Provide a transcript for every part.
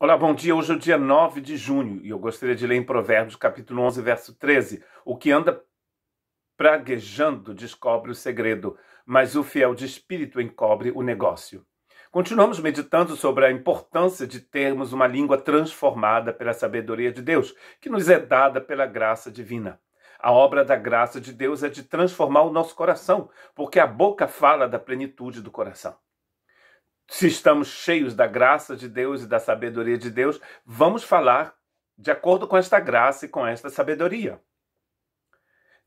Olá, bom dia. Hoje é o dia 9 de junho e eu gostaria de ler em Provérbios, capítulo 11, verso 13. O que anda praguejando descobre o segredo, mas o fiel de espírito encobre o negócio. Continuamos meditando sobre a importância de termos uma língua transformada pela sabedoria de Deus, que nos é dada pela graça divina. A obra da graça de Deus é de transformar o nosso coração, porque a boca fala da plenitude do coração se estamos cheios da graça de Deus e da sabedoria de Deus, vamos falar de acordo com esta graça e com esta sabedoria.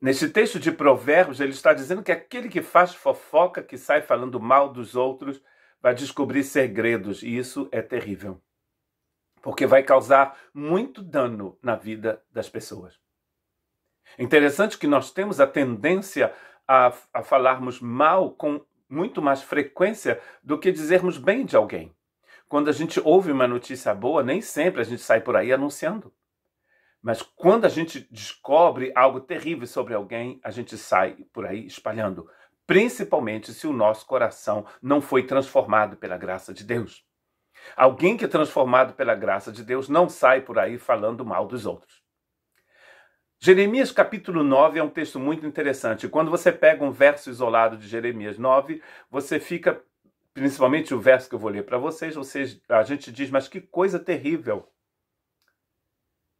Neste texto de Provérbios, ele está dizendo que aquele que faz fofoca, que sai falando mal dos outros, vai descobrir segredos, e isso é terrível, porque vai causar muito dano na vida das pessoas. Interessante que nós temos a tendência a, a falarmos mal com muito mais frequência do que dizermos bem de alguém. Quando a gente ouve uma notícia boa, nem sempre a gente sai por aí anunciando. Mas quando a gente descobre algo terrível sobre alguém, a gente sai por aí espalhando, principalmente se o nosso coração não foi transformado pela graça de Deus. Alguém que é transformado pela graça de Deus não sai por aí falando mal dos outros. Jeremias capítulo 9 é um texto muito interessante. Quando você pega um verso isolado de Jeremias 9, você fica, principalmente o verso que eu vou ler para vocês, vocês, a gente diz, mas que coisa terrível.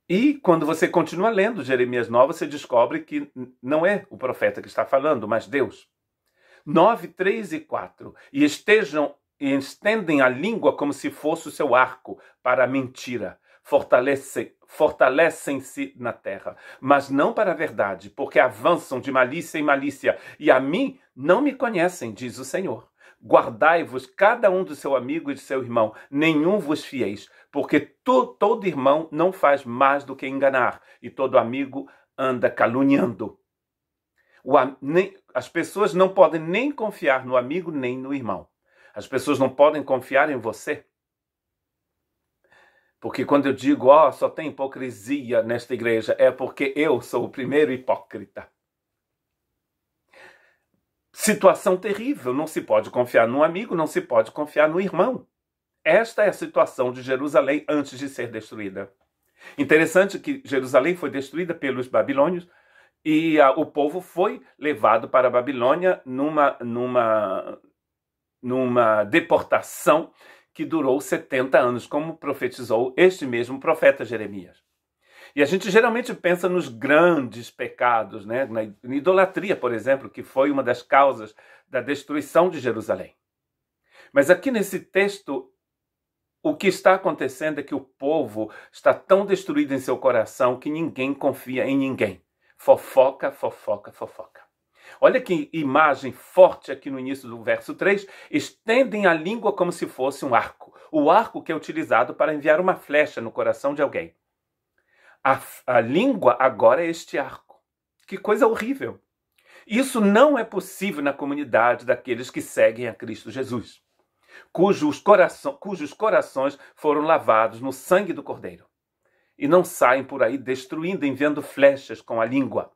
E quando você continua lendo Jeremias 9, você descobre que não é o profeta que está falando, mas Deus. 9, 3 e 4. E estejam e estendem a língua como se fosse o seu arco para a mentira. Fortalece fortalecem-se na terra, mas não para a verdade, porque avançam de malícia em malícia, e a mim não me conhecem, diz o Senhor. Guardai-vos cada um do seu amigo e de seu irmão, nenhum vos fieis, porque todo irmão não faz mais do que enganar, e todo amigo anda caluniando. nem, as pessoas não podem nem confiar no amigo nem no irmão. As pessoas não podem confiar em você porque quando eu digo, ó, oh, só tem hipocrisia nesta igreja, é porque eu sou o primeiro hipócrita. Situação terrível, não se pode confiar num amigo, não se pode confiar no irmão. Esta é a situação de Jerusalém antes de ser destruída. Interessante que Jerusalém foi destruída pelos babilônios e a, ah, o povo foi levado para a Babilônia numa, numa, numa deportação que durou 70 anos, como profetizou este mesmo profeta Jeremias. E a gente geralmente pensa nos grandes pecados, né? na idolatria, por exemplo, que foi uma das causas da destruição de Jerusalém. Mas aqui nesse texto, o que está acontecendo é que o povo está tão destruído em seu coração que ninguém confia em ninguém. Fofoca, fofoca, fofoca. Olha que imagem forte aqui no início do verso 3. Estendem a língua como se fosse um arco. O arco que é utilizado para enviar uma flecha no coração de alguém. A, a língua agora é este arco. Que coisa horrível! Isso não é possível na comunidade daqueles que seguem a Cristo Jesus, cujos, coração, cujos corações foram lavados no sangue do Cordeiro e não saem por aí destruindo, enviando flechas com a língua.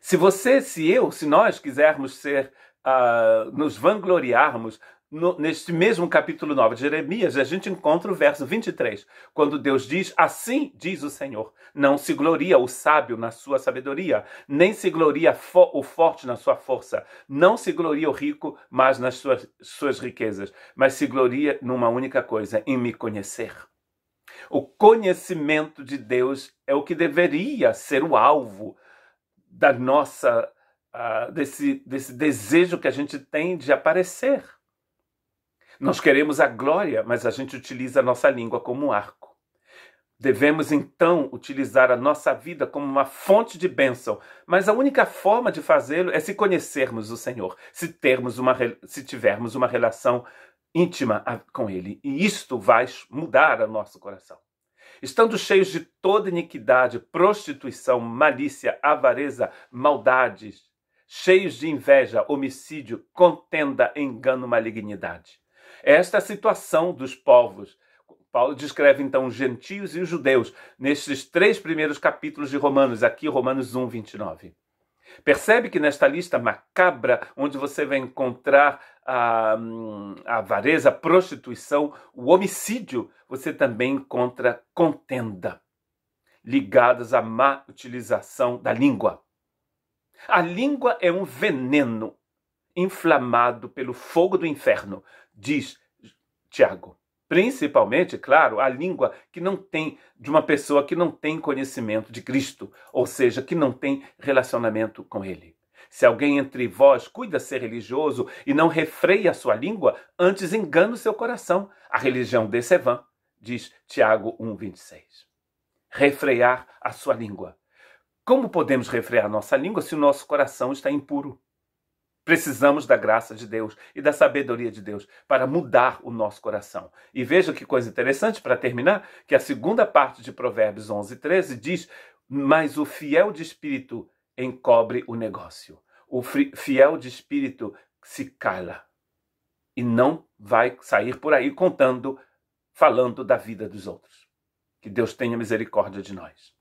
Se você, se eu, se nós quisermos ser, uh, nos vangloriarmos, no, neste mesmo capítulo 9 de Jeremias, a gente encontra o verso 23, quando Deus diz: Assim diz o Senhor, não se gloria o sábio na sua sabedoria, nem se gloria fo o forte na sua força, não se gloria o rico, mas nas suas, suas riquezas, mas se gloria numa única coisa: em me conhecer. O conhecimento de Deus é o que deveria ser o alvo da nossa uh, desse, desse desejo que a gente tem de aparecer. Nós queremos a glória, mas a gente utiliza a nossa língua como arco. Devemos então utilizar a nossa vida como uma fonte de bênção, mas a única forma de fazê-lo é se conhecermos o Senhor, se termos uma se tivermos uma relação íntima com ele, e isto vai mudar o nosso coração estando cheios de toda iniquidade, prostituição, malícia, avareza, maldades, cheios de inveja, homicídio, contenda, engano, malignidade. É esta é a situação dos povos. Paulo descreve então os gentios e os judeus nestes três primeiros capítulos de Romanos, aqui Romanos 1, 29. Percebe que nesta lista macabra, onde você vai encontrar a, a avareza, a prostituição, o homicídio, você também encontra contenda ligadas à má utilização da língua. A língua é um veneno inflamado pelo fogo do inferno, diz Tiago. Principalmente, claro, a língua que não tem de uma pessoa que não tem conhecimento de Cristo, ou seja, que não tem relacionamento com ele. Se alguém entre vós cuida ser religioso e não refreia a sua língua, antes engana o seu coração. A religião desse é vã, diz Tiago 1,26. Refrear a sua língua. Como podemos refrear nossa língua se o nosso coração está impuro? Precisamos da graça de Deus e da sabedoria de Deus para mudar o nosso coração. E veja que coisa interessante para terminar, que a segunda parte de Provérbios 11 13 diz: "Mas o fiel de espírito encobre o negócio. O fiel de espírito se cala e não vai sair por aí contando, falando da vida dos outros. Que Deus tenha misericórdia de nós.